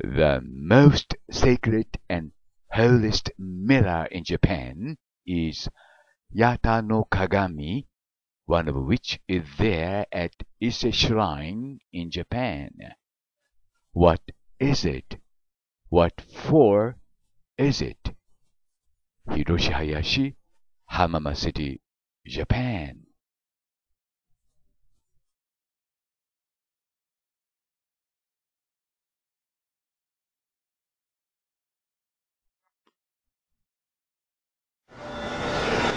The most sacred and holiest mirror in Japan is Yata no Kagami, one of which is there at Ise Shrine in Japan. What is it? What for is it? Hiroshi Hayashi, Hamama City, Japan.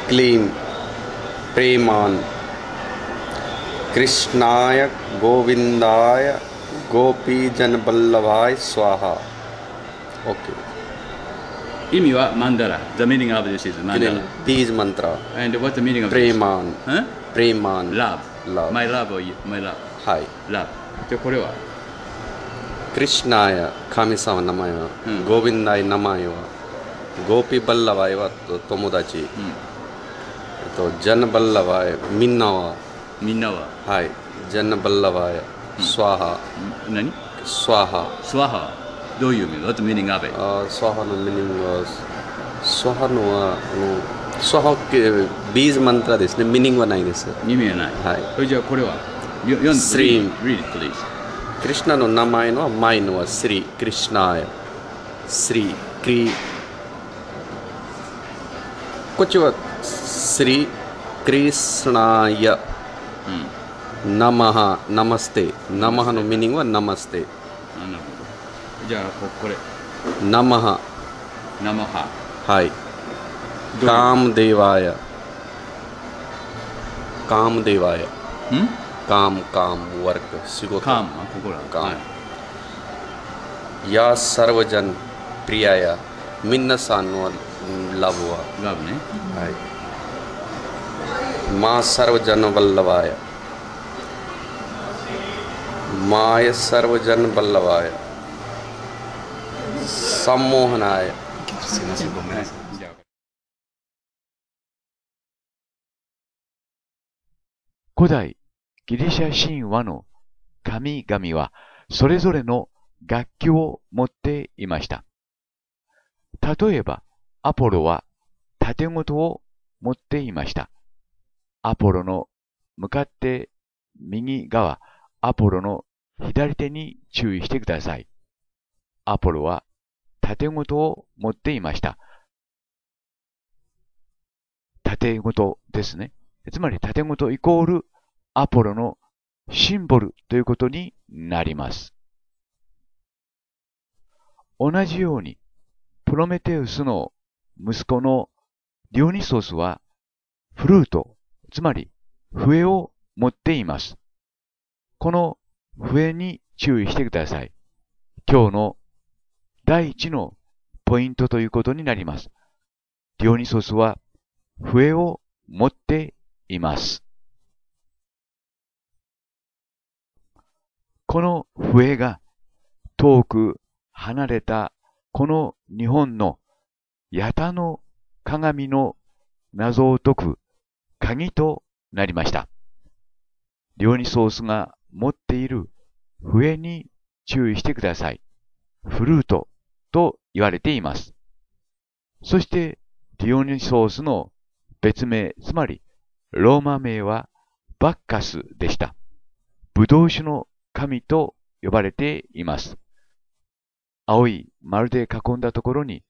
क्लीं प्रेमान् कृष्णाय गोविंदाय गोपीजनवल्लभाय स्वाहा okay Imiwa mandala, the meaning of this is mandala. These mantra. And what's the meaning of Preman. this? Huh? Preman. Love. Love. My love or you, my love. Hi. Love. じゃこれはクリシナや神様の名前は、うん、ゴビンダイ名前は ಗೋಪಿ ಬಲ್ಲವ ಇವತ್ತು ತೊಮುದಾಚಿ तो जन बल्लभाय मिन्नवा मिन्नवा हाय जन बल्लभाय स्वाहा नानी स्वाहा स्वाहा do you mean what meaning of it uh, swaha no meaning was swaha no no swaha ke बीज मंत्र ですね meaning はないです意味はないはいそれじゃあこれは読んで Sri read please クリュナの名前の前のは Sri Krishna や Sri Krishna कुछ वक्त श्री कृष्णाय नमः नमस्ते नमः नो मीनिंग वा नमस्ते なんだろうじゃあここれ नमः 生ハ हाय काम देवाय काम देवाय ん काम काम वर्क सिगो काम हाँ, काम हाँ। या सर्वजन प्रियाया मिन्न सान्वल ラブはラブねはいマサルジャン・バルラヴマーヤ・サルジャン・バルラヴヤサモハナイヤすいませんごめんなさい古代ギリシャ神話の神々はそれぞれの楽器を持っていました。例えば、アポロは盾ごとを持っていました。アポロの向かって右側、アポロの左手に注意してください。アポロは盾ごとを持っていました。盾ごとですね。つまり盾ごとイコールアポロのシンボルということになります。同じように、プロメテウスの息子のディオニソスはフルート、つまり笛を持っています。この笛に注意してください。今日の第一のポイントということになります。ディオニソスは笛を持っています。この笛が遠く離れたこの日本の八田の鏡の謎を解く鍵となりました。ディオニソースが持っている笛に注意してください。フルートと言われています。そして、ディオニソースの別名、つまりローマ名はバッカスでした。ブドウ酒の神と呼ばれています。青い丸で囲んだところに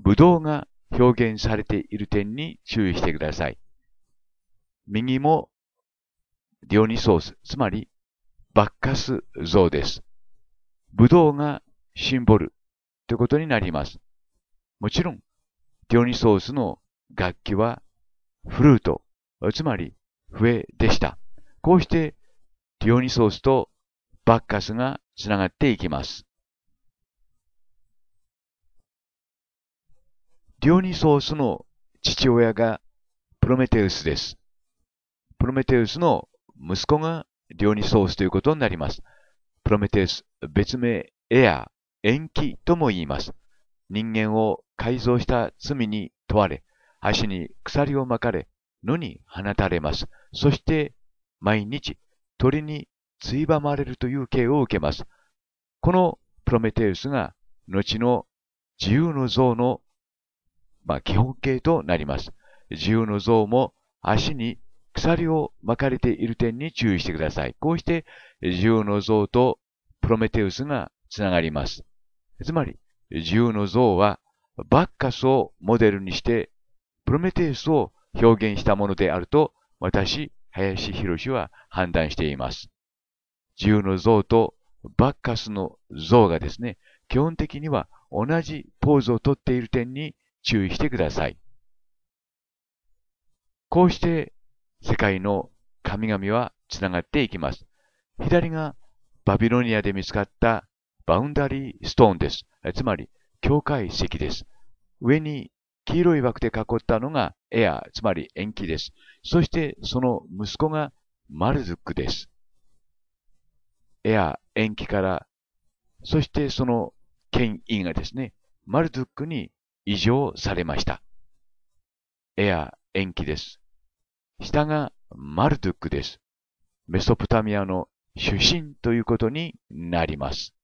ブドウが表現されている点に注意してください。右もディオニソース、つまりバッカス像です。ブドウがシンボルということになります。もちろん、ディオニソースの楽器はフルート、つまり笛でした。こうしてディオニソースとバッカスが繋がっていきます。ディオニソースの父親がプロメテウスです。プロメテウスの息子がディオニソースということになります。プロメテウス、別名エア、延期とも言います。人間を改造した罪に問われ、橋に鎖を巻かれ、野に放たれます。そして、毎日、鳥についばまれるという刑を受けます。このプロメテウスが、後の自由の像のまあ、基本形となります。自由の像も足に鎖を巻かれている点に注意してください。こうして、自由の像とプロメテウスがつながります。つまり、自由の像はバッカスをモデルにして、プロメテウスを表現したものであると、私、林博は判断しています。自由の像とバッカスの像がですね、基本的には同じポーズをとっている点に注意してください。こうして世界の神々はつながっていきます。左がバビロニアで見つかったバウンダリーストーンです。つまり、境界石です。上に黄色い枠で囲ったのがエア、つまり延期です。そしてその息子がマルズックです。エア、延期から、そしてその権威がですね、マルズックに異常されました。エア延期です。下がマルドゥックです。メソポタミアの主神ということになります。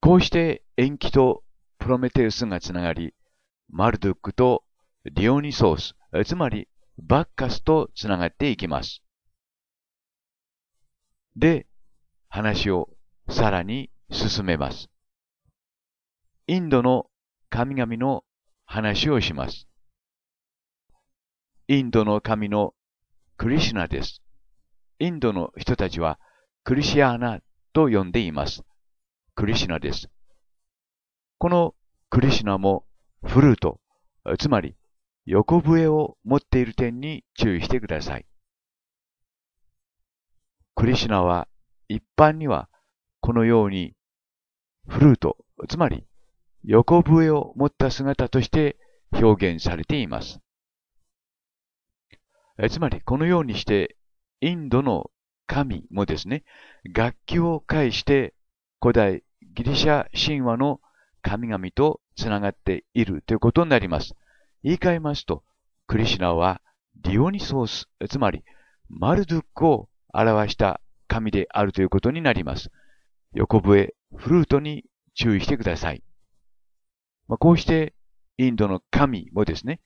こうして延期とプロメテウスがつながり、マルドゥックとリオニソース、つまりバッカスとつながっていきます。で、話をさらに進めます。インドの神々の話をします。インドの神のクリシナです。インドの人たちはクリシアーナと呼んでいます。クリシナです。このクリシナもフルート、つまり横笛を持っている点に注意してください。クリシナは一般にはこのようにフルート、つまり横笛を持った姿として表現されています。つまり、このようにして、インドの神もですね、楽器を介して古代ギリシャ神話の神々とつながっているということになります。言い換えますと、クリシュナはディオニソース、つまりマルドゥックを表した神であるということになります。横笛、フルートに注意してください。まあ、こうして、インドの神もですね、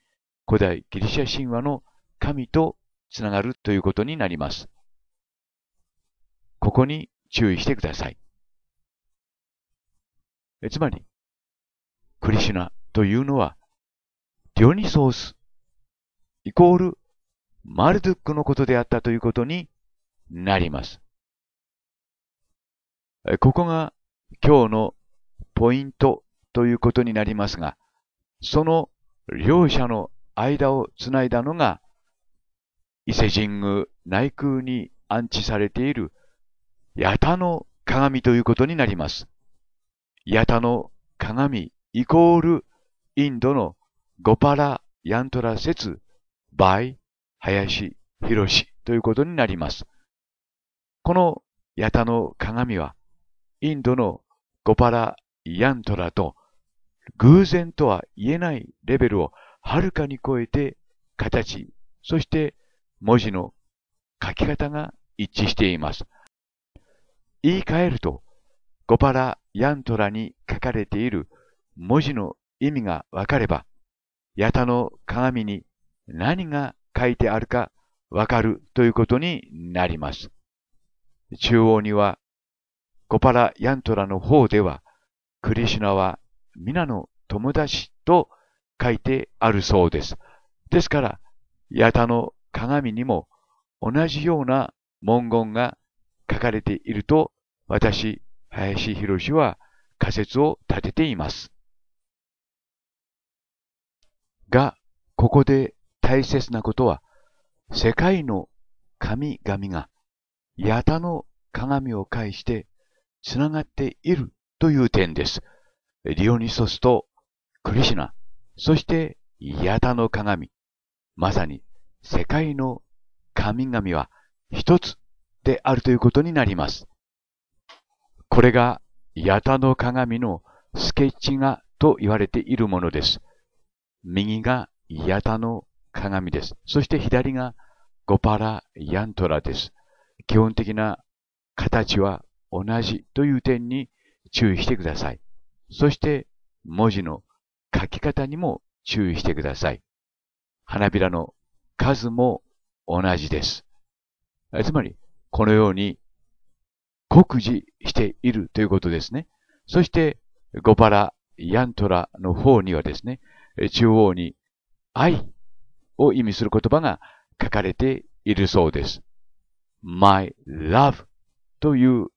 古代ギリシャ神話の神とつながるということになります。ここに注意してください。つまり、クリシュナというのは、ディオニソース、イコール、マルドゥックのことであったということになります。ここが今日のポイントということになりますが、その両者の間をつないだのが、伊勢神宮内宮に安置されている八田の鏡ということになります。八田の鏡イコールインドのゴパラ・ヤントラ説 by 林博士ということになります。この八田の鏡はインドのゴパラ・ヤントラと偶然とは言えないレベルをはるかに超えて形、そして文字の書き方が一致しています。言い換えると、ゴパラ・ヤントラに書かれている文字の意味がわかれば、八タの鏡に何が書いてあるかわかるということになります。中央には、ゴパラ・ヤントラの方では、クリシュナは皆の友達と書いてあるそうです。ですから、八田の鏡にも同じような文言が書かれていると、私、林博士は仮説を立てています。が、ここで大切なことは、世界の神々が八田の鏡を介して繋がっているという点です。リオニソスとクリシュナ、そしてヤタの鏡。まさに世界の神々は一つであるということになります。これがヤタの鏡のスケッチ画と言われているものです。右がヤタの鏡です。そして左がゴパラ・ヤントラです。基本的な形は同じという点に注意してください。そして文字の書き方にも注意してください。花びらの数も同じです。つまり、このように酷似しているということですね。そして、ゴパラ、ヤントラの方にはですね、中央に愛を意味する言葉が書かれているそうです。my love という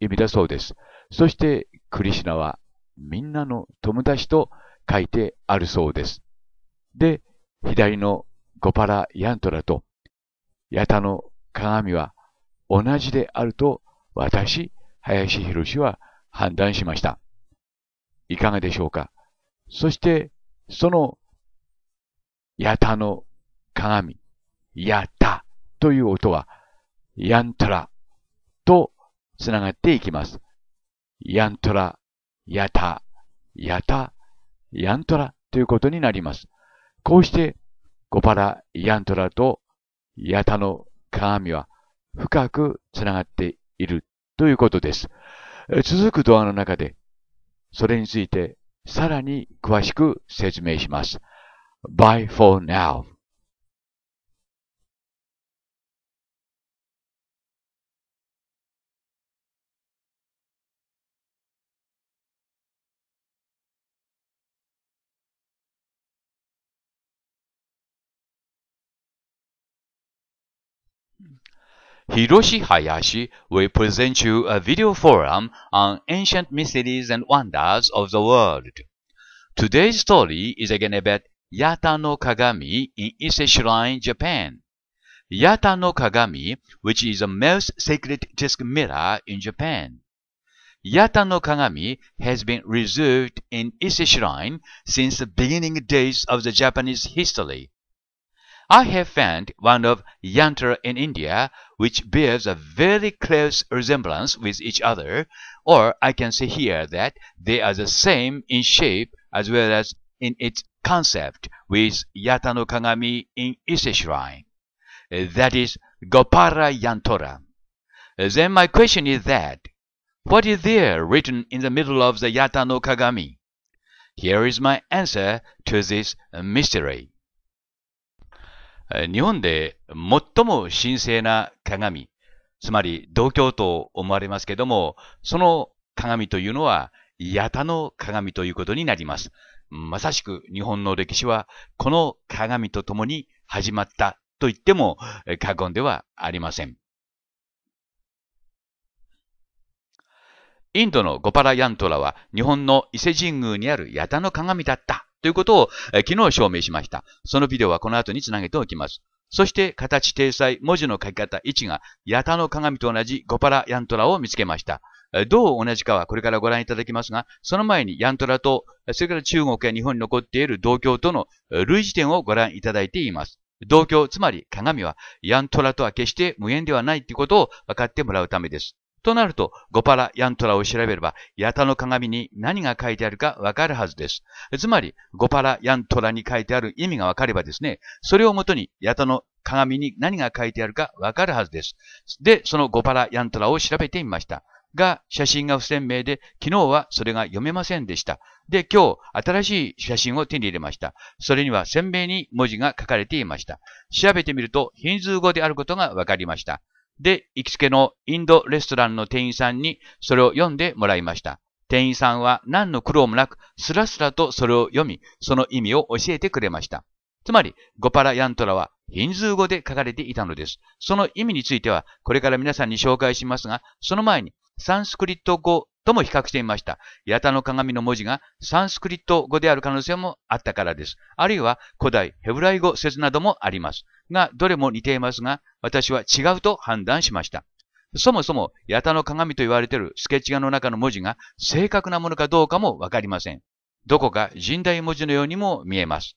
意味だそうです。そして、クリシナはみんなの友達と書いてあるそうです。で、左のゴパラヤントラとヤタの鏡は同じであると私、林博士は判断しました。いかがでしょうかそして、その、ヤタの鏡、ヤタという音は、ヤントラとつながっていきます。ヤントラ、ヤタ、ヤタ、ヤントラということになります。こうして、ゴパラ、ヤントラとヤタの鏡は深くつながっているということです。続くドアの中で、それについてさらに詳しく説明します。Bye for now. Hiroshi Hayashi will present you a video forum on ancient mysteries and wonders of the world. Today's story is again about Yata no Kagami in Ise Shrine, Japan. Yata no Kagami, which is the most sacred disc mirror in Japan. Yata no Kagami has been reserved in Ise Shrine since the beginning days of the Japanese history. I have found one of yantra in India which bears a very close resemblance with each other, or I can say here that they are the same in shape as well as in its concept with Yata no Kagami in Ise Shrine. Uh, that is Gopara Yantora. Uh, then my question is that, what is there written in the middle of the Yata no Kagami? Here is my answer to this mystery. 日本で最も神聖な鏡、つまり同教と思われますけども、その鏡というのは、八田の鏡ということになります。まさしく日本の歴史は、この鏡と共に始まったと言っても過言ではありません。インドのゴパラヤントラは日本の伊勢神宮にある八田の鏡だったということを、え昨日証明しました。そのビデオはこの後につなげておきます。そして、形、体裁、文字の書き方、位置が、ヤタの鏡と同じゴパラヤントラを見つけました。どう同じかはこれからご覧いただきますが、その前にヤントラと、それから中国や日本に残っている同郷との類似点をご覧いただいています。同郷、つまり鏡は、ヤントラとは決して無縁ではないということを分かってもらうためです。となると、ゴパラ・ヤントラを調べれば、八タの鏡に何が書いてあるかわかるはずです。つまり、ゴパラ・ヤントラに書いてある意味がわかればですね、それをもとに八タの鏡に何が書いてあるかわかるはずです。で、そのゴパラ・ヤントラを調べてみました。が、写真が不鮮明で、昨日はそれが読めませんでした。で、今日、新しい写真を手に入れました。それには鮮明に文字が書かれていました。調べてみると、ヒンズー語であることがわかりました。で、行きつけのインドレストランの店員さんにそれを読んでもらいました。店員さんは何の苦労もなく、スラスラとそれを読み、その意味を教えてくれました。つまり、ゴパラヤントラはヒンズー語で書かれていたのです。その意味については、これから皆さんに紹介しますが、その前に、サンスクリット語とも比較してみました。八タの鏡の文字がサンスクリット語である可能性もあったからです。あるいは古代ヘブライ語説などもあります。がどれも似ていますが、私は違うと判断しました。そもそも、八田の鏡と言われているスケッチ画の中の文字が正確なものかどうかもわかりません。どこか神代文字のようにも見えます。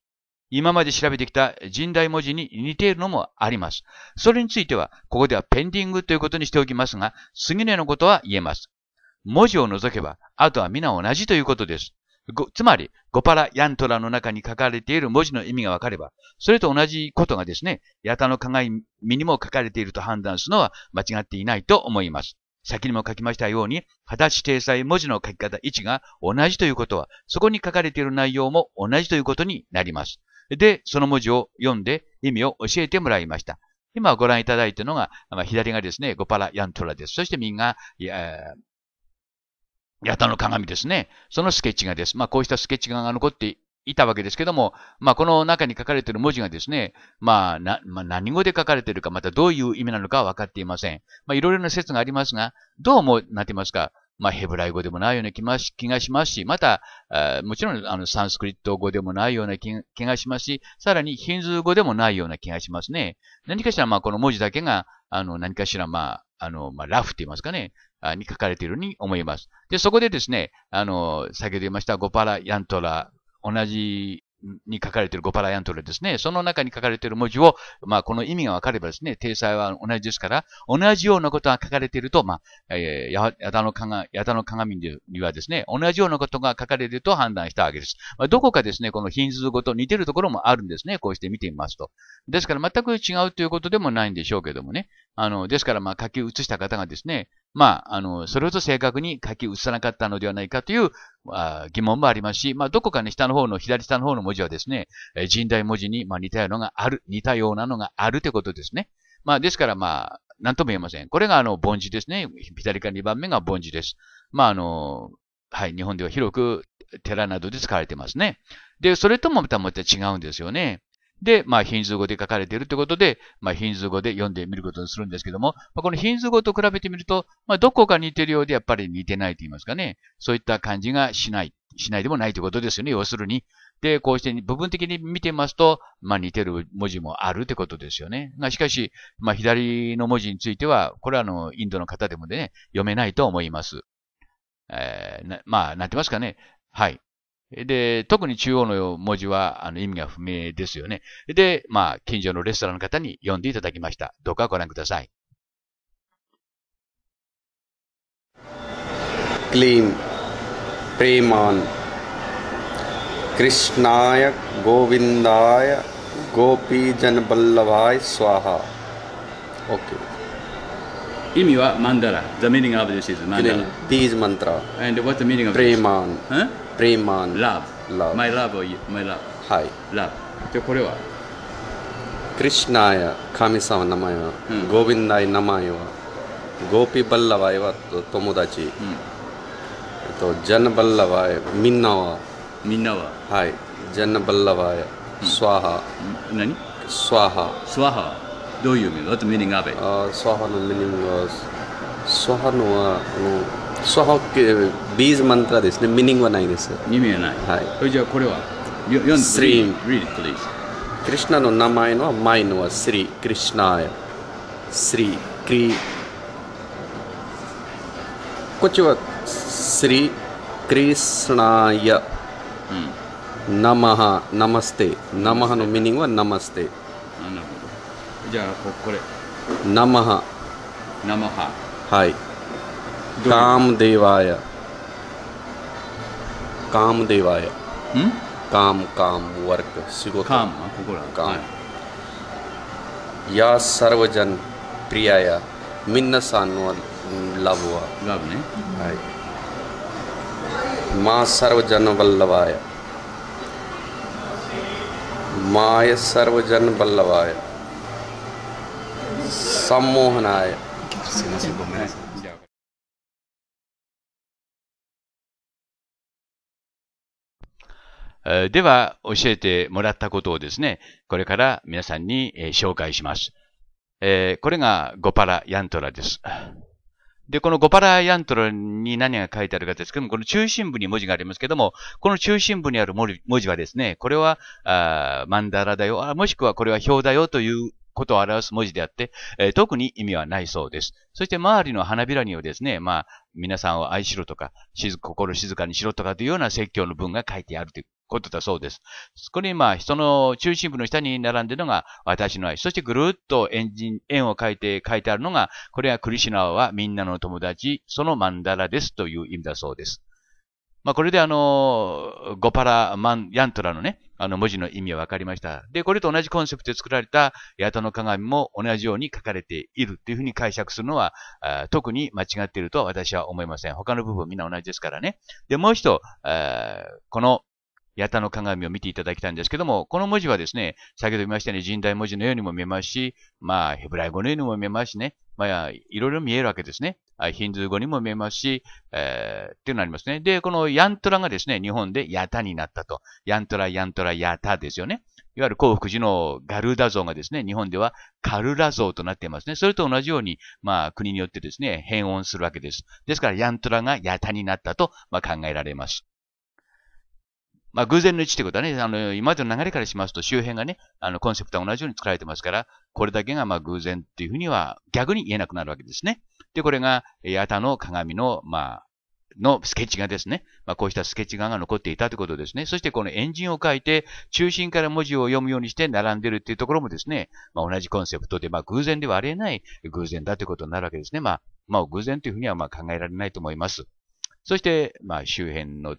今まで調べてきた神代文字に似ているのもあります。それについては、ここではペンディングということにしておきますが、杉根のことは言えます。文字を除けば、あとは皆同じということです。つまり、ゴパラ・ヤントラの中に書かれている文字の意味がわかれば、それと同じことがですね、ヤタの鏡にも書かれていると判断するのは間違っていないと思います。先にも書きましたように、形定裁文字の書き方位置が同じということは、そこに書かれている内容も同じということになります。で、その文字を読んで意味を教えてもらいました。今ご覧いただいたのが、左がですね、ゴパラ・ヤントラです。そして右が、八田の鏡ですね。そのスケッチ画です。まあ、こうしたスケッチ画が残っていたわけですけども、まあ、この中に書かれている文字がですね、まあ、な、まあ、何語で書かれているか、またどういう意味なのかは分かっていません。まあ、いろいろな説がありますが、どうも、なってますか、まあ、ヘブライ語でもないような気がしますし、また、もちろん、あの、サンスクリット語でもないような気がしますし、さらにヒンズー語でもないような気がしますね。何かしら、まあ、この文字だけが、あの、何かしら、まあ、あの、まあ、ラフって言いますかね。に書かれているように思います。で、そこでですね、あの、先ほど言いましたゴパラヤントラ、同じに書かれているゴパラヤントラですね、その中に書かれている文字を、まあ、この意味がわかればですね、体裁は同じですから、同じようなことが書かれていると、まあ、えー、矢田の鏡、矢の鏡にはですね、同じようなことが書かれていると判断したわけです。まあ、どこかですね、このヒンズー語と似ているところもあるんですね、こうして見てみますと。ですから全く違うということでもないんでしょうけどもね、あの、ですから、まあ、書き写した方がですね、まあ、あの、それほど正確に書き写さなかったのではないかというあ疑問もありますし、まあ、どこかね、下の方の、左下の方の文字はですね、えー、代文字に、まあ、似たようなのがある、似たようなのがあるということですね。まあ、ですから、まあ、なんとも言えません。これが、あの、凡字ですね。左から2番目が凡字です。まあ、あの、はい、日本では広く寺などで使われてますね。で、それともまたまた違うんですよね。で、まあ、ヒンズー語で書かれているということで、まあ、ヒンズー語で読んでみることにするんですけども、まあ、このヒンズー語と比べてみると、まあ、どこか似てるようでやっぱり似てないと言いますかね。そういった感じがしない、しないでもないということですよね。要するに。で、こうして部分的に見てますと、まあ、似てる文字もあるってことですよね。まあ、しかし、まあ、左の文字については、これはあの、インドの方でもね、読めないと思います。えー、まあ、なってますかね。はい。で、特に中央の文字はあの意味が不明ですよね。で、まあ、近所のレストランの方に読んでいただきました。どうかご覧ください。क्लीं प्रेमान् कृष्णाय गोविन्दाय ग ो प ी ज न व ल ् a भ a य स ् व ा a ा okay 意味はマンダラ。The meaning of this is m a n d a ダ a These mantra. And what's the meaning of this? プレイマン。Huh? リーマン。ラブ。ラブ。マイラブ。v イラブ。はいこれはクリシナや神様の名前は、ゴビンダイ名前はゴーピバッラバイは友達、うん、えっとジャナバッラバイみんなはみんなははいジャナバッラバイ、スワハ何スワハスワハどういう意味 What meaning of it? スワハの meaning was スワハのはあのソハビーズマントラですねミニングはないです意味はない、はい、じゃあこれは読んでスリー read please クリュナの名前の前のはスリークリュナスリークリこっちはスリークリスナヤ、うん、ナマハナマステナマハのミニングはナマステなるほどじゃあこれナマハナマハはい काम कामदेवाय काम हम्म? काम काम वर्क सिगो काम हाँ, हाँ। काम या सर्वजन प्रियाय मिन्न सानो लभुआ लभ ने माँ सर्वजन वल्लभाय माय सर्वजन वल्लभाय सम्मोहनाय では教えてもらったことをですね、これから皆さんに紹介します。えこれがゴパラヤントラです。で、このゴパラヤントラに何が書いてあるかですけども、この中心部に文字がありますけども、この中心部にある文字はですね、これはあマンダラだよもしくはこれは表だよということを表す文字であって、えー、特に意味はないそうです。そして周りの花びらにはですね、まあ、皆さんを愛しろとか、心静かにしろとかというような説教の文が書いてあるということだそうです。そこにあ、人の中心部の下に並んでるのが私の愛。そしてぐるっと円円を書いて書いてあるのが、これはクリシナはみんなの友達、そのマンダラですという意味だそうです。まあ、これであの、ゴパラマン、ヤントラのね、あの文字の意味は分かりました。で、これと同じコンセプトで作られた八トの鏡も同じように書かれているっていうふうに解釈するのは、特に間違っているとは私は思いません。他の部分みんな同じですからね。で、もう一度、この八田の鏡を見ていただきたいんですけども、この文字はですね、先ほど言いましたように人代文字のようにも見えますし、まあ、ヘブライ語のようにも見えますしね、まあ、いろいろ見えるわけですね。ヒンズー語にも見えますし、えー、っていうのありますね。で、このヤントラがですね、日本でヤタになったと。ヤントラ、ヤントラ、ヤタですよね。いわゆる幸福寺のガルダ像がですね、日本ではカルラ像となっていますね。それと同じように、まあ、国によってですね、変音するわけです。ですから、ヤントラがヤタになったと、まあ、考えられます。まあ、偶然の位置ということはね、あの、今までの流れからしますと、周辺がね、あの、コンセプトは同じように作られてますから、これだけが、まあ、偶然っていうふうには、逆に言えなくなるわけですね。で、これが、八田の鏡の、まあ、のスケッチ画ですね。まあ、こうしたスケッチ画が残っていたということですね。そしてこのエンジンを書いて、中心から文字を読むようにして並んでるっていうところもですね、まあ、同じコンセプトで、まあ、偶然ではありえない偶然だということになるわけですね。まあ、まあ、偶然というふうにはまあ考えられないと思います。そして、まあ、周辺の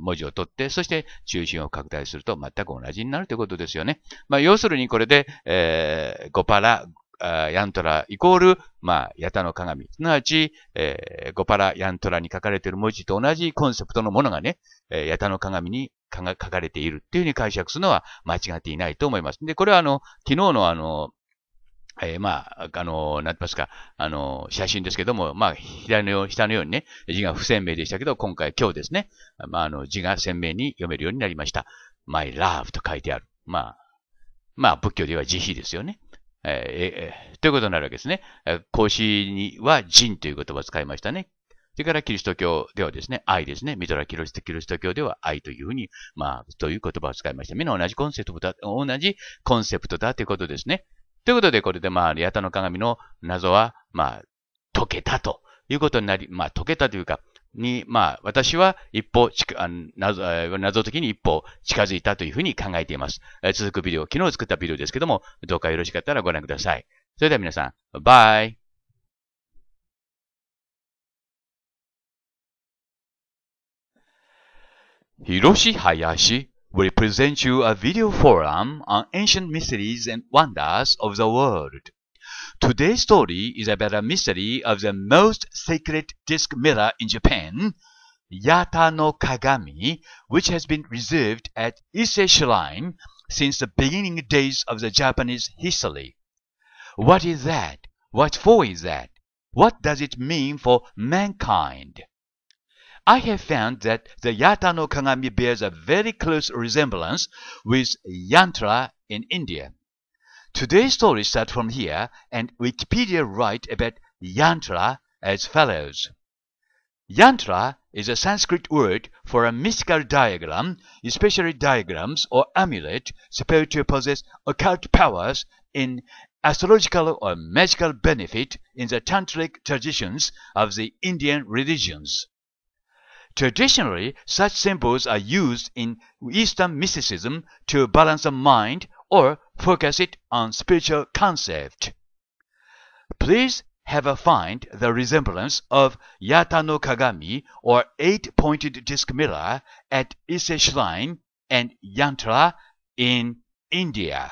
文字を取って、そして中心を拡大すると全く同じになるということですよね。まあ、要するにこれで、えー、ゴパラ、ヤントライコール、まあ、ヤタの鏡。すなわち、えー、ゴパラ、ヤントラに書かれている文字と同じコンセプトのものがね、えー、ヤタの鏡に書かれているっていうふうに解釈するのは間違っていないと思います。で、これはあの、昨日のあの、えー、まあ、あの、なってますか、あの、写真ですけども、まあ、左のよう、下のようにね、字が不鮮明でしたけど、今回、今日ですね、まあ、あの、字が鮮明に読めるようになりました。my love と書いてある。まあ、まあ、仏教では慈悲ですよね。えー、えー、ということになるわけですね。孔子には人という言葉を使いましたね。それから、キリスト教ではですね、愛ですね。ミドラキリスト、キリスト教では愛というふうに、まあ、という言葉を使いました。みんな同じコンセプトだ、同じコンセプトだということですね。ということで、これでまあ、リアタの鏡の謎は、まあ、解けたということになり、まあ、解けたというか、に、まあ、私は一歩謎、謎的に一歩近づいたというふうに考えています。続くビデオ、昨日作ったビデオですけども、どうかよろしかったらご覧ください。それでは皆さん、バイ広し林 will present you a video forum on ancient mysteries and wonders of the world. Today's story is about a mystery of the most sacred disc mirror in Japan, Yata no Kagami, which has been reserved at Ise Shrine since the beginning days of the Japanese history. What is that? What for is that? What does it mean for mankind? I have found that the Yata no Kagami bears a very close resemblance with Yantra in India. Today's story starts from here, and Wikipedia writes about Yantra as follows. Yantra is a Sanskrit word for a mystical diagram, especially diagrams or amulet supposed to possess occult powers in astrological or magical benefit in the tantric traditions of the Indian religions. Traditionally, such symbols are used in Eastern mysticism to balance the mind or focus it on spiritual concept. Please have a find the resemblance of Yata no Kagami or eight-pointed disc mirror at Ise Shrine and Yantra in India.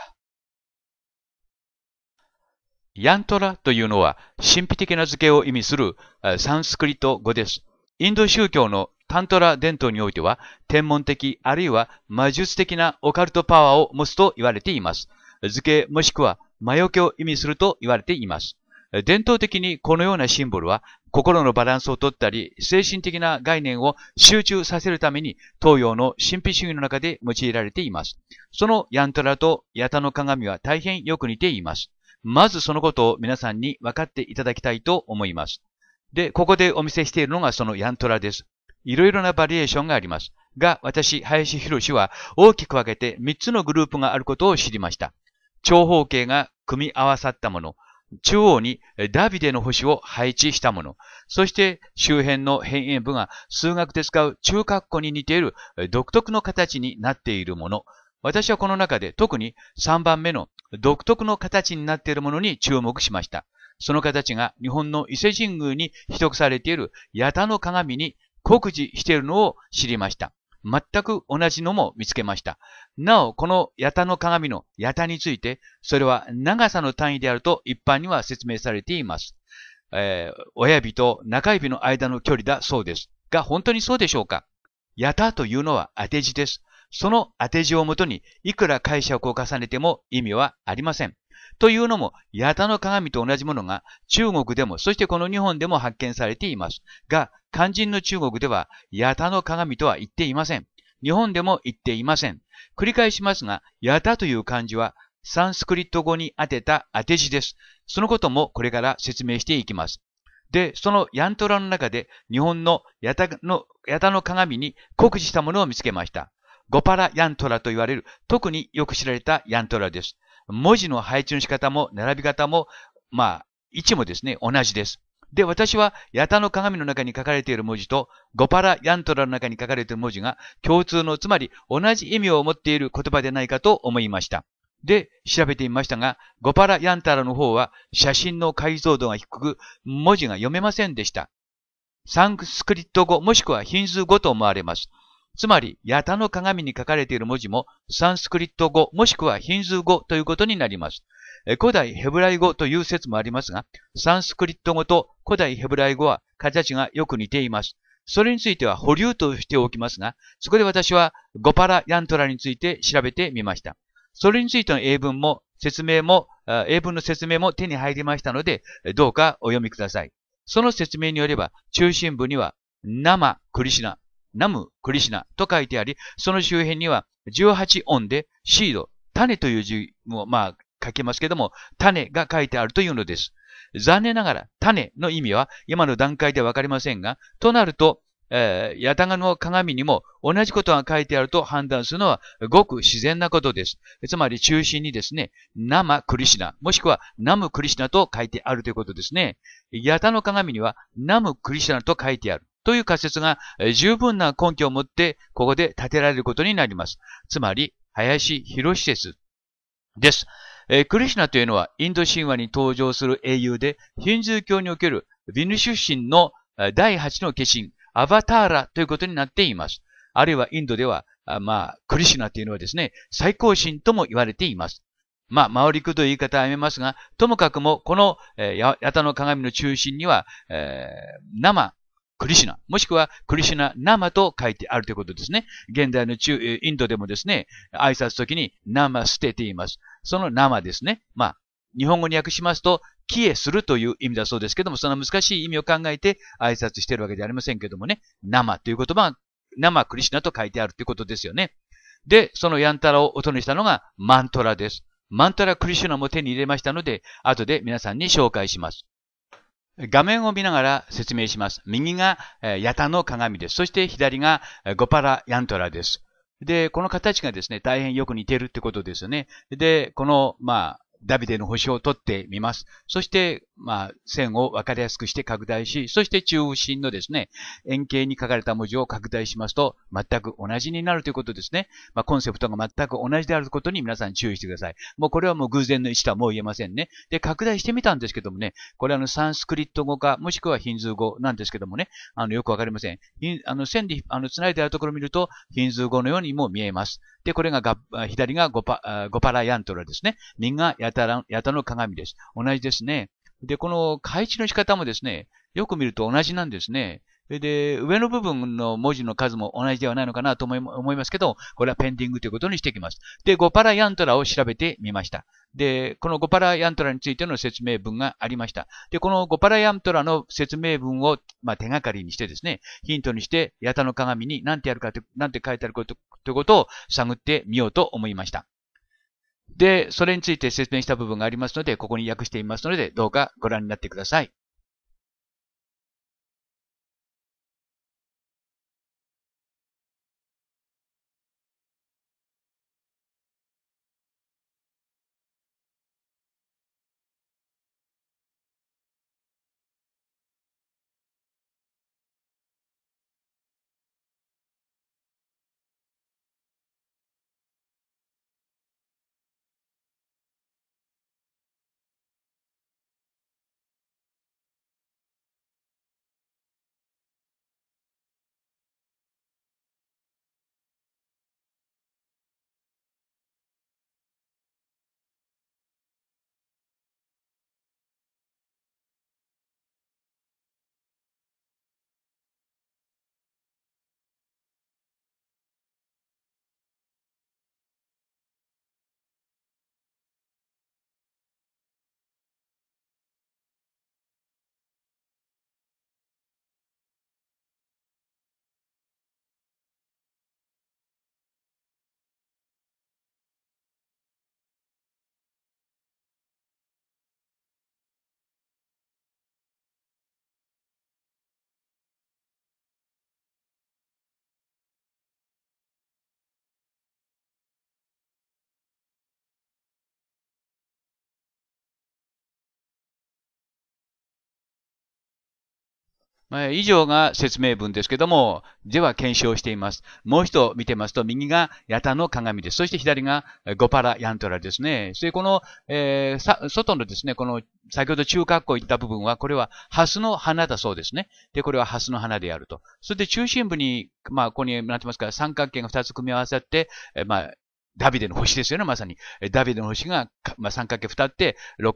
ヤントラというのは神秘的な図形を意味するサンスクリット語です。インド宗教のタントラ伝統においては、天文的あるいは魔術的なオカルトパワーを持つと言われています。図形もしくは魔除けを意味すると言われています。伝統的にこのようなシンボルは心のバランスをとったり精神的な概念を集中させるために東洋の神秘主義の中で用いられています。そのヤントラとヤタの鏡は大変よく似ています。まずそのことを皆さんに分かっていただきたいと思います。で、ここでお見せしているのがそのヤントラです。いろいろなバリエーションがあります。が、私、林博士は大きく分けて3つのグループがあることを知りました。長方形が組み合わさったもの、中央にダビデの星を配置したもの、そして周辺の変円部が数学で使う中括弧に似ている独特の形になっているもの、私はこの中で特に3番目の独特の形になっているものに注目しました。その形が日本の伊勢神宮に秘匿されている八田の鏡に酷似しているのを知りました。全く同じのも見つけました。なお、この八田の鏡の八田について、それは長さの単位であると一般には説明されています。えー、親指と中指の間の距離だそうです。が、本当にそうでしょうか八田というのは当て字です。その当て字をもとに、いくら解釈を重ねても意味はありません。というのも、八田の鏡と同じものが中国でも、そしてこの日本でも発見されています。が、肝心の中国では、八田の鏡とは言っていません。日本でも言っていません。繰り返しますが、八田という漢字は、サンスクリット語に当てた当て字です。そのこともこれから説明していきます。で、そのヤントラの中で日本の八タのヤタの鏡に酷似したものを見つけました。ゴパラヤントラと言われる特によく知られたヤントラです。文字の配置の仕方も並び方も、まあ、位置もですね、同じです。で、私は、ヤタの鏡の中に書かれている文字と、ゴパラヤントラの中に書かれている文字が、共通の、つまり同じ意味を持っている言葉でないかと思いました。で、調べてみましたが、ゴパラヤンタラの方は、写真の解像度が低く、文字が読めませんでした。サンクスクリット語もしくはヒンズー語と思われます。つまり、ヤ田の鏡に書かれている文字も、サンスクリット語もしくはヒンズー語ということになります。古代ヘブライ語という説もありますが、サンスクリット語と古代ヘブライ語は形がよく似ています。それについては保留としておきますが、そこで私はゴパラヤントラについて調べてみました。それについての英文も説明も、英文の説明も手に入りましたので、どうかお読みください。その説明によれば、中心部には生クリシナナム・クリシナと書いてあり、その周辺には18音でシード、種という字も、まあ、書けますけども、種が書いてあるというのです。残念ながら、種の意味は今の段階でわかりませんが、となると、えー、八ガの鏡にも同じことが書いてあると判断するのはごく自然なことです。つまり中心にですね、生クリシナ、もしくはナムクリシナと書いてあるということですね。八タの鏡にはナムクリシナと書いてある。という仮説が十分な根拠を持ってここで立てられることになります。つまり、林博説です。クリシナというのはインド神話に登場する英雄で、ヒンズー教におけるビヌ出身の第8の化身、アバターラということになっています。あるいはインドでは、まあ、クリシナというのはですね、最高神とも言われています。まあ、回りくどい言い方はやめますが、ともかくも、この、えー、八田の鏡の中心には、えー、生、クリシナ、もしくはクリシナナ生と書いてあるということですね。現代の中、インドでもですね、挨拶時に生捨てて言います。その生ですね。まあ、日本語に訳しますと、消えするという意味だそうですけども、その難しい意味を考えて挨拶してるわけではありませんけどもね、生という言葉は、生クリシナと書いてあるということですよね。で、そのヤンタラを音にしたのがマントラです。マントラクリシュナも手に入れましたので、後で皆さんに紹介します。画面を見ながら説明します。右がヤタの鏡です。そして左がゴパラヤントラです。で、この形がですね、大変よく似てるってことですよね。で、この、まあ、ダビデの星を取ってみます。そして、まあ、線を分かりやすくして拡大し、そして中心のですね、円形に書かれた文字を拡大しますと、全く同じになるということですね。まあ、コンセプトが全く同じであることに皆さん注意してください。もうこれはもう偶然の置とはもう言えませんね。で、拡大してみたんですけどもね、これあの、サンスクリット語か、もしくはヒンズー語なんですけどもね、あの、よくわかりません。あの、線で、あの、繋いであるところを見ると、ヒンズー語のようにも見えます。で、これがが左がゴパゴパラヤントラですね。右がヤタラヤタの鏡です。同じですね。で、この開示の仕方もですね、よく見ると同じなんですね。で、上の部分の文字の数も同じではないのかなと思いますけど、これはペンディングということにしていきます。で、ゴパラヤントラを調べてみました。で、このゴパラヤントラについての説明文がありました。で、このゴパラヤントラの説明文を、まあ、手がかりにしてですね、ヒントにして、八タの鏡に何てやるかと、何て書いてあること、ということを探ってみようと思いました。で、それについて説明した部分がありますので、ここに訳していますので、どうかご覧になってください。え以上が説明文ですけども、では検証しています。もう一度見てますと、右がヤタの鏡です。そして左がゴパラヤントラですね。そしてこの、えー、外のですね、この先ほど中学校行った部分は、これはハスの花だそうですね。で、これはハスの花であると。それで中心部に、まあ、ここになってますから、三角形が2つ組み合わさって、えまあ、ダビデの星ですよね、まさに。ダビデの星が、まあ、角形二って、6、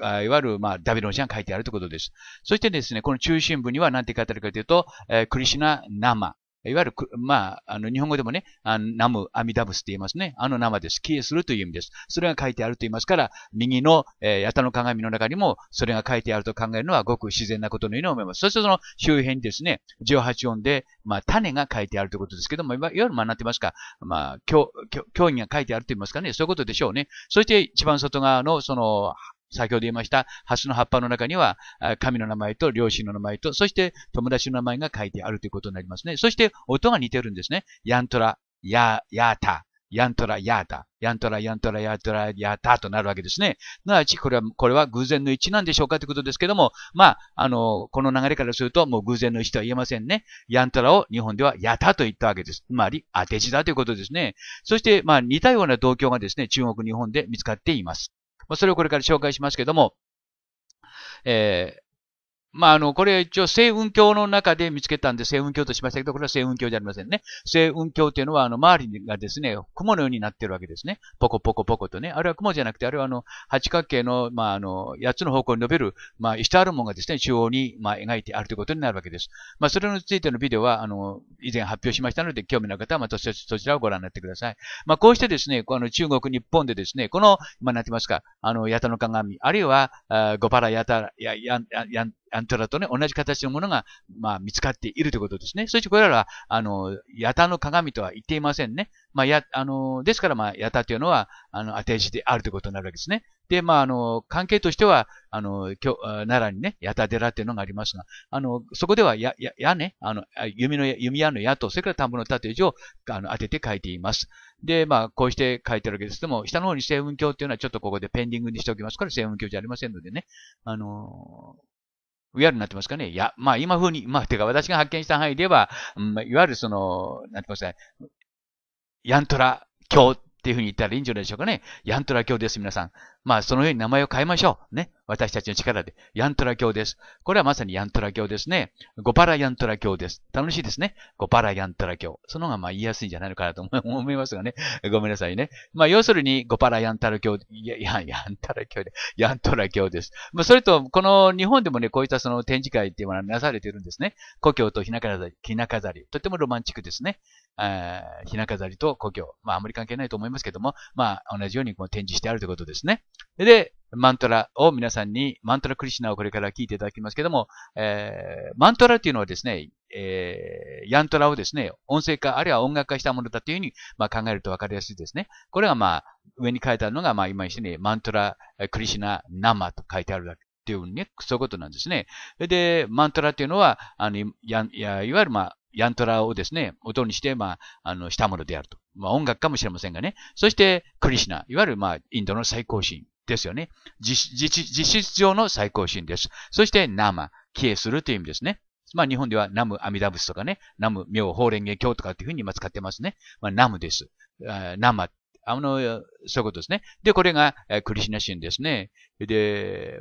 6、いわゆる、まあ、ダビデの星が書いてあるということです。そしてですね、この中心部には何て書いてあるかというと、えー、クリシナ・ナマ。いわゆる、まあ、あの、日本語でもね、あのナム、アミダブスって言いますね。あの生です。消えするという意味です。それが書いてあると言いますから、右の、えー、八田の鏡の中にも、それが書いてあると考えるのはごく自然なことのように思います。そしてその周辺にですね、18音で、まあ、種が書いてあるということですけども、いわゆる、学んでますか、まあ、教、教義が書いてあると言いますかね、そういうことでしょうね。そして一番外側の、その、先ほど言いました、蓮の葉っぱの中には、神の名前と両親の名前と、そして友達の名前が書いてあるということになりますね。そして音が似てるんですね。ヤントラ、ヤ、ヤータ、ヤントラ、ヤータ、ヤントラ、ヤントラ、ヤントラ、ヤータとなるわけですね。すなわち、これは、これは偶然の一致なんでしょうかということですけども、まあ、あの、この流れからすると、もう偶然の一致とは言えませんね。ヤントラを日本ではヤタと言ったわけです。つまり、当て字だということですね。そして、まあ、似たような同居がですね、中国、日本で見つかっています。まあ、それをこれから紹介しますけども、えー、まあ、あの、これ一応、星雲鏡の中で見つけたんで、星雲鏡としましたけど、これは星雲鏡じゃありませんね。星雲鏡っていうのは、あの、周りがですね、雲のようになってるわけですね。ポコポコポコとね。あれは雲じゃなくて、あれはあの、八角形の、まあ、あの、八つの方向に伸びる、まあ、イあタールがですね、中央に、まあ、描いてあるということになるわけです。まあ、それについてのビデオは、あの、以前発表しましたので、興味のある方は、またそちらをご覧になってください。まあ、こうしてですね、この中国、日本でですね、この、まあ、なんて言いますか、あの、八田の鏡、あるいは、あゴパラ、八田、や、や、や、アントラとね、同じ形のものが、まあ、見つかっているということですね。そしてこれらは、あの、ヤタの鏡とは言っていませんね。まあ、や、あの、ですから、まあ、ヤタというのは、あの、当て字であるということになるわけですね。で、まあ、あの、関係としては、あの、今日、奈良にね、ヤタ寺というのがありますが、あの、そこでは、や、や、やね、あの、弓の、弓矢の矢と、それから田んぼの縦字を、あの、当てて書いています。で、まあ、こうして書いてあるわけです。でも、下の方に西雲鏡っていうのは、ちょっとここでペンディングにしておきますから、西雲鏡じゃありませんのでね、あの VR になってますかねいや、まあ今風に、まあてか私が発見した範囲では、うん、いわゆるその、なんて言いますか、ヤントラ教っていうふうに言ったらいいんじゃないでしょうかね。ヤントラ教です、皆さん。まあそのように名前を変えましょう。ね。私たちの力で、ヤントラ教です。これはまさにヤントラ教ですね。ゴパラヤントラ教です。楽しいですね。ゴパラヤントラ教。その方がまあ言いやすいんじゃないのかなと思 いますがね。ごめんなさいね。まあ要するに、ゴパラヤンタラ教、いや、やヤントラ教で、ヤントラ教です。まあそれと、この日本でもね、こういったその展示会っていうものはなされてるんですね。故郷とひな飾り、ひな飾り。とてもロマンチックですね。ひな飾りと故郷。まああまり関係ないと思いますけども、まあ同じようにこう展示してあるということですね。で、マントラを皆さんに、マントラクリシナをこれから聞いていただきますけども、えー、マントラというのはですね、えー、ヤントラをですね、音声化、あるいは音楽化したものだというふうに、まあ、考えるとわかりやすいですね。これはまあ、上に書いてあるのが、まあ、今一緒にマントラ、クリシナ、ナマと書いてあるだけ。っていうね、そういうことなんですね。で、マントラっていうのは、あの、や、やいわゆるまあ、ヤントラをですね、音にして、まあ、あの、したものであると。まあ、音楽かもしれませんがね。そして、クリシナ、いわゆるまあ、インドの最高神ですよね。実質上の最高神です。そして、生、帰依するという意味ですね。まあ、日本では、ナム阿弥陀仏とかね、ナム妙法蓮華経とかっていうふうに今使ってますね。まあ、ナムです。生、あの、そういうことですね。で、これが、クリシナ神ですね。で、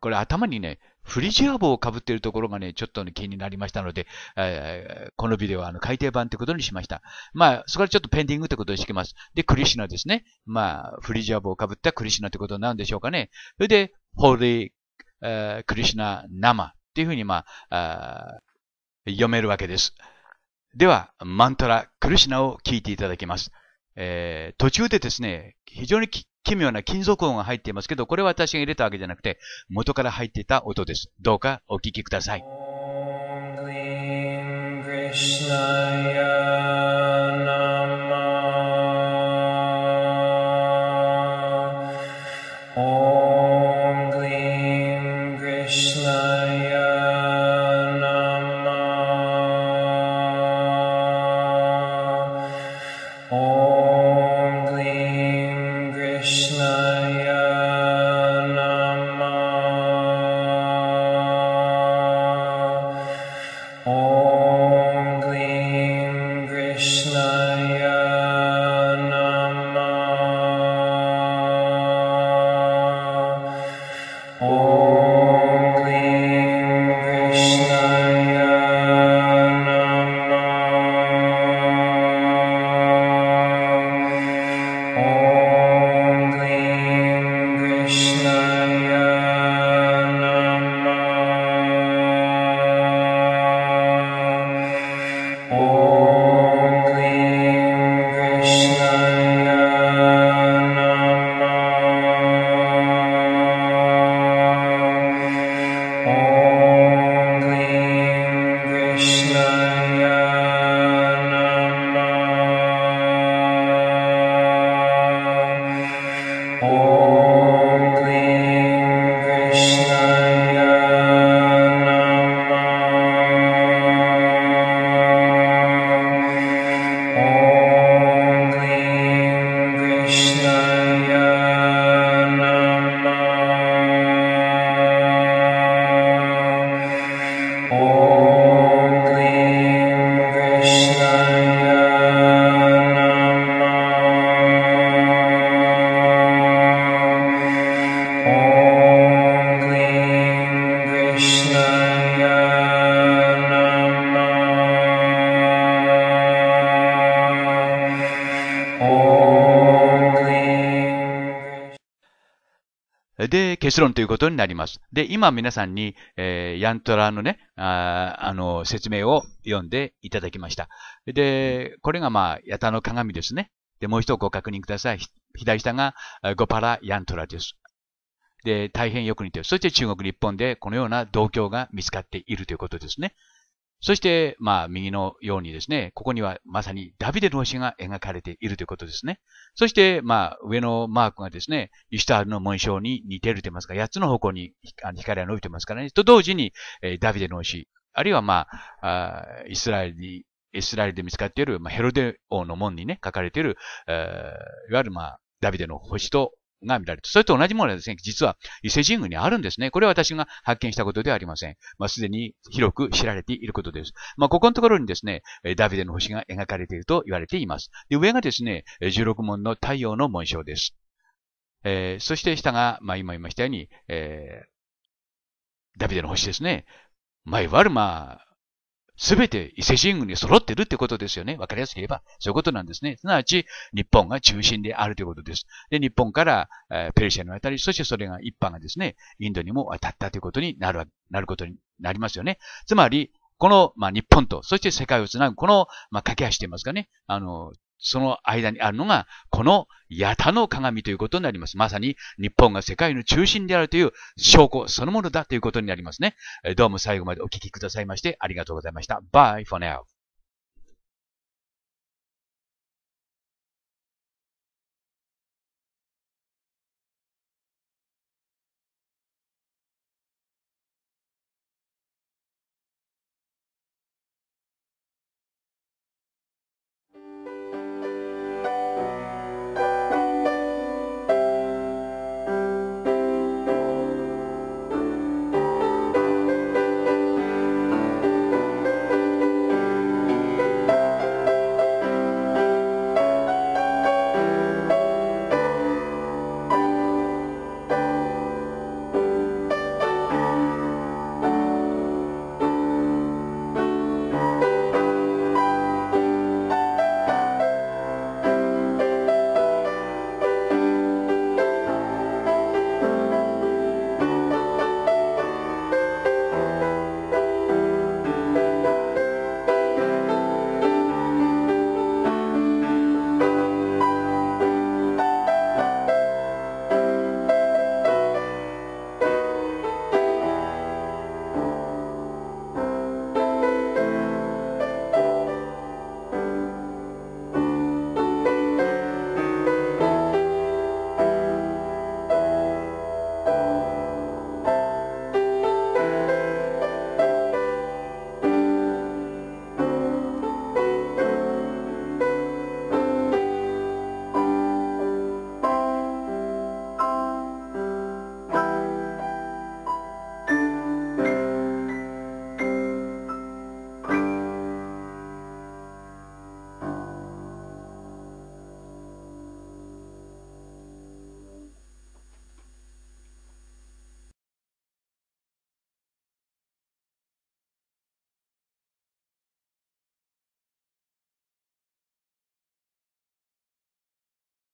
これ頭にね、フリジア帽をかぶっているところがね、ちょっと、ね、気になりましたので、えー、このビデオはあの改訂版ということにしました。まあ、そこからちょっとペンディングということにしてきます。で、クリシナですね。まあ、フリジア帽をかぶったクリシナということなんでしょうかね。それで、ホーリー、えー、クリシナ生っていうふうに、まあ、あ読めるわけです。では、マントラ、クリシナを聞いていただきます。えー、途中でですね、非常に奇妙な金属音が入っていますけど、これは私が入れたわけじゃなくて、元から入っていた音です。どうかお聞きください。で、結論ということになります。で、今皆さんに、えー、ヤントラのね、ああの、説明を読んでいただきました。で、これがまあ、ヤタの鏡ですね。で、もう一度ご確認ください。左下がゴパラ・ヤントラです。で、大変よく似ている。そして中国、日本でこのような同居が見つかっているということですね。そして、まあ、右のようにですね、ここにはまさにダビデの詩が描かれているということですね。そして、まあ、上のマークがですね、イシュタールの紋章に似てると言いますか、八つの方向に光が伸びてますからね。と同時に、えー、ダビデの詩、あるいはまあ、あイスラエルに、イスラエルで見つかっている、まあ、ヘロデ王の門にね、書かれている、えー、いわゆるまあ、ダビデの星とが見られる。それと同じものはですね、実は伊勢神宮にあるんですね。これは私が発見したことではありません。まあ、すでに広く知られていることです。まあ、ここのところにですね、ダビデの星が描かれていると言われています。で上がですね、16門の太陽の紋章です。えー、そして下が、まあ、今言いましたように、えー、ダビデの星ですね。マイワる、マー、すべて伊勢神宮に揃ってるってことですよね。わかりやすく言えば、そういうことなんですね。すなわち、日本が中心であるということです。で、日本から、えー、ペルシアに渡り、そしてそれが一般がですね、インドにも渡ったということになる、なることになりますよね。つまり、この、まあ、日本と、そして世界をつなぐ、この、まあ、架け橋といいますかね、あの、その間にあるのが、この八田の鏡ということになります。まさに日本が世界の中心であるという証拠そのものだということになりますね。どうも最後までお聞きくださいましてありがとうございました。Bye for now.